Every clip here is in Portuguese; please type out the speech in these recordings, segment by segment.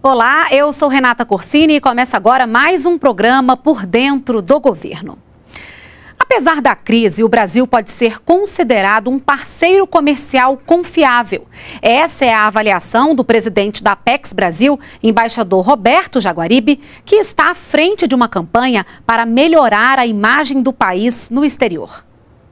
Olá, eu sou Renata Corsini e começa agora mais um programa Por Dentro do Governo. Apesar da crise, o Brasil pode ser considerado um parceiro comercial confiável. Essa é a avaliação do presidente da Apex Brasil, embaixador Roberto Jaguaribe, que está à frente de uma campanha para melhorar a imagem do país no exterior.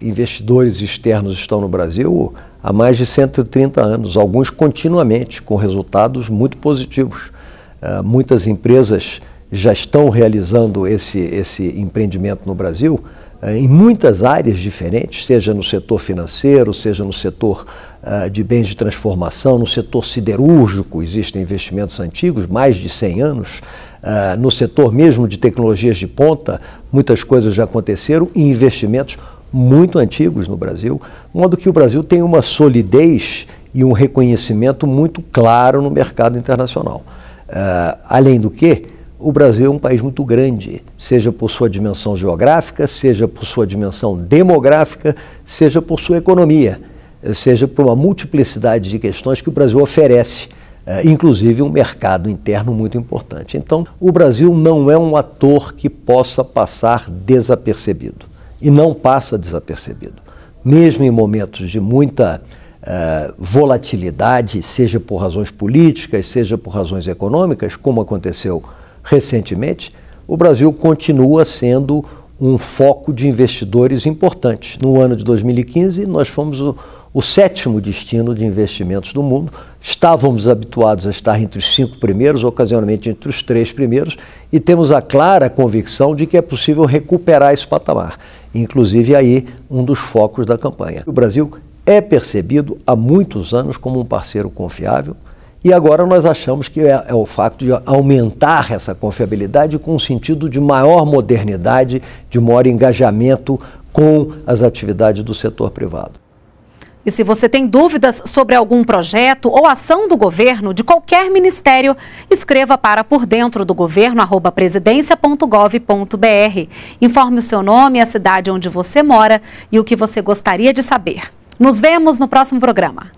Investidores externos estão no Brasil há mais de 130 anos, alguns continuamente, com resultados muito positivos. Ah, muitas empresas já estão realizando esse, esse empreendimento no Brasil ah, em muitas áreas diferentes, seja no setor financeiro, seja no setor ah, de bens de transformação, no setor siderúrgico, existem investimentos antigos, mais de 100 anos, no setor mesmo de tecnologias de ponta, muitas coisas já aconteceram e investimentos muito antigos no Brasil, modo que o Brasil tem uma solidez e um reconhecimento muito claro no mercado internacional. Uh, além do que, o Brasil é um país muito grande, seja por sua dimensão geográfica, seja por sua dimensão demográfica, seja por sua economia, seja por uma multiplicidade de questões que o Brasil oferece, uh, inclusive um mercado interno muito importante. Então, o Brasil não é um ator que possa passar desapercebido e não passa desapercebido, mesmo em momentos de muita eh, volatilidade, seja por razões políticas, seja por razões econômicas, como aconteceu recentemente, o Brasil continua sendo um foco de investidores importante. No ano de 2015, nós fomos o, o sétimo destino de investimentos do mundo. Estávamos habituados a estar entre os cinco primeiros, ocasionalmente entre os três primeiros, e temos a clara convicção de que é possível recuperar esse patamar. Inclusive, aí, um dos focos da campanha. O Brasil é percebido há muitos anos como um parceiro confiável e agora nós achamos que é, é o fato de aumentar essa confiabilidade com um sentido de maior modernidade, de maior engajamento com as atividades do setor privado. E se você tem dúvidas sobre algum projeto ou ação do governo de qualquer ministério, escreva para por dentro do governo arroba presidência.gov.br. Informe o seu nome, a cidade onde você mora e o que você gostaria de saber. Nos vemos no próximo programa.